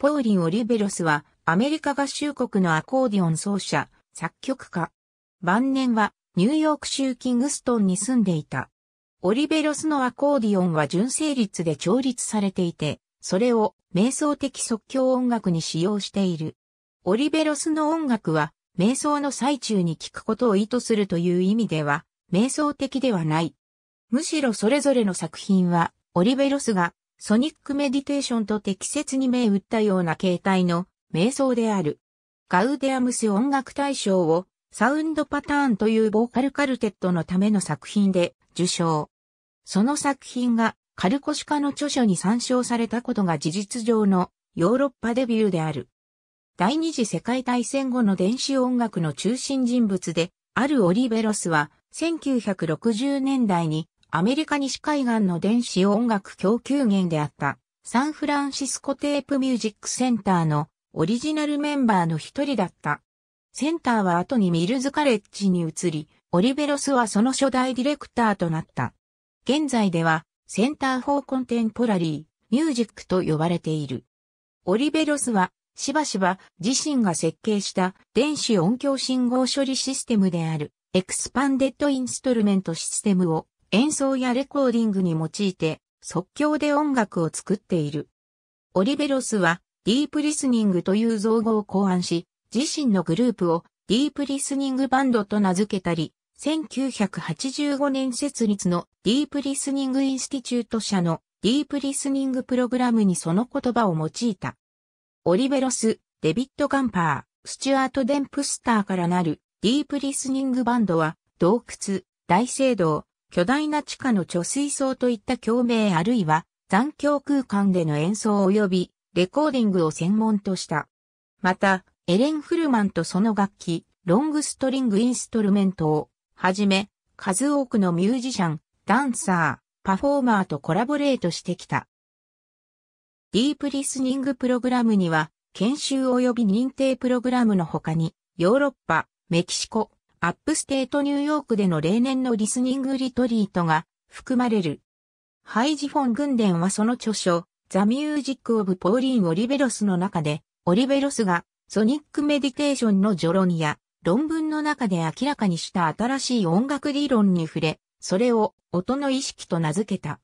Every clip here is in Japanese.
ポーリン・オリベロスは、アメリカ合衆国のアコーディオン奏者、作曲家。晩年は、ニューヨーク州キングストンに住んでいた。オリベロスのアコーディオンは純正率で調律されていて、それを瞑想的即興音楽に使用している。オリベロスの音楽は、瞑想の最中に聴くことを意図するという意味では、瞑想的ではない。むしろそれぞれの作品は、オリベロスがソニックメディテーションと適切に銘打ったような形態の瞑想である。ガウデアムス音楽大賞をサウンドパターンというボーカルカルテットのための作品で受賞。その作品がカルコシカの著書に参照されたことが事実上のヨーロッパデビューである。第二次世界大戦後の電子音楽の中心人物で、あるオリベロスは1960年代にアメリカ西海岸の電子音楽供給源であったサンフランシスコテープミュージックセンターのオリジナルメンバーの一人だった。センターは後にミルズカレッジに移り、オリベロスはその初代ディレクターとなった。現在では、センター・フォー・コンテンポラリー、ミュージックと呼ばれている。オリベロスは、しばしば自身が設計した電子音響信号処理システムである、エクスパンデッド・インストルメント・システムを演奏やレコーディングに用いて即興で音楽を作っている。オリベロスはディープリスニングという造語を考案し、自身のグループをディープリスニングバンドと名付けたり、1985年設立のディープリスニングインスティチュート社のディープリスニングプログラムにその言葉を用いた。オリベロス、デビッド・ガンパー、スチュアート・デンプスターからなるディープリスニングバンドは洞窟、大聖堂、巨大な地下の貯水槽といった共鳴あるいは残響空間での演奏及びレコーディングを専門とした。また、エレン・フルマンとその楽器、ロングストリングインストルメントを、はじめ、数多くのミュージシャン、ダンサー、パフォーマーとコラボレートしてきた。ディープリスニングプログラムには、研修及び認定プログラムの他に、ヨーロッパ、メキシコ、アップステートニューヨークでの例年のリスニングリトリートが含まれる。ハイジフォン軍伝はその著書、ザ・ミュージック・オブ・ポーリーン・オリベロスの中で、オリベロスがソニック・メディテーションの序論や論文の中で明らかにした新しい音楽理論に触れ、それを音の意識と名付けた。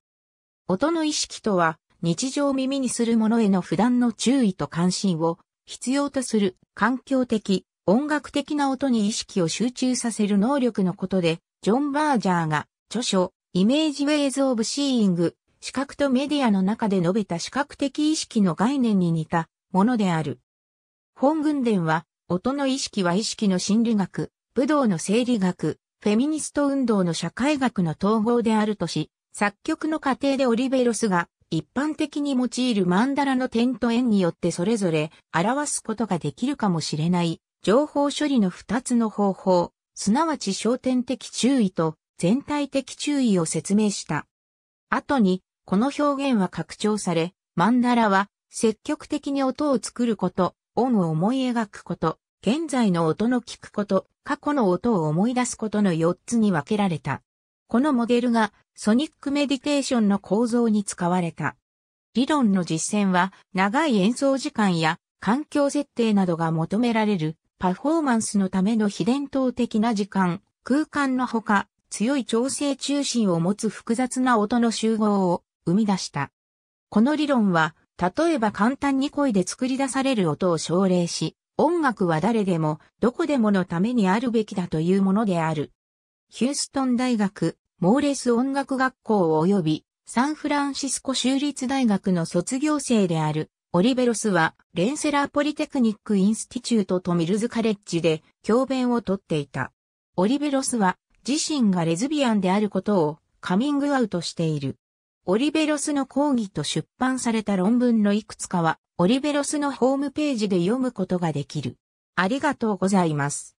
音の意識とは、日常耳にするものへの普段の注意と関心を必要とする環境的、音楽的な音に意識を集中させる能力のことで、ジョン・バージャーが著書イメージ・ウェイズ・オブ・シーイング、視覚とメディアの中で述べた視覚的意識の概念に似たものである。本群伝は、音の意識は意識の心理学、武道の生理学、フェミニスト運動の社会学の統合であるとし、作曲の過程でオリベロスが一般的に用いる曼荼羅の点と円によってそれぞれ表すことができるかもしれない情報処理の2つの方法、すなわち焦点的注意と全体的注意を説明した。後に、この表現は拡張され、マンダラは積極的に音を作ること、音を思い描くこと、現在の音の聞くこと、過去の音を思い出すことの4つに分けられた。このモデルがソニックメディテーションの構造に使われた。理論の実践は長い演奏時間や環境設定などが求められるパフォーマンスのための非伝統的な時間、空間のほか、強い調整中心を持つ複雑な音の集合を生み出した。この理論は、例えば簡単に声で作り出される音を奨励し、音楽は誰でも、どこでものためにあるべきだというものである。ヒューストン大学、モーレス音楽学校及び、サンフランシスコ州立大学の卒業生である、オリベロスは、レンセラーポリテクニックインスティチュートとミルズカレッジで教鞭をとっていた。オリベロスは、自身がレズビアンであることをカミングアウトしている。オリベロスの講義と出版された論文のいくつかは、オリベロスのホームページで読むことができる。ありがとうございます。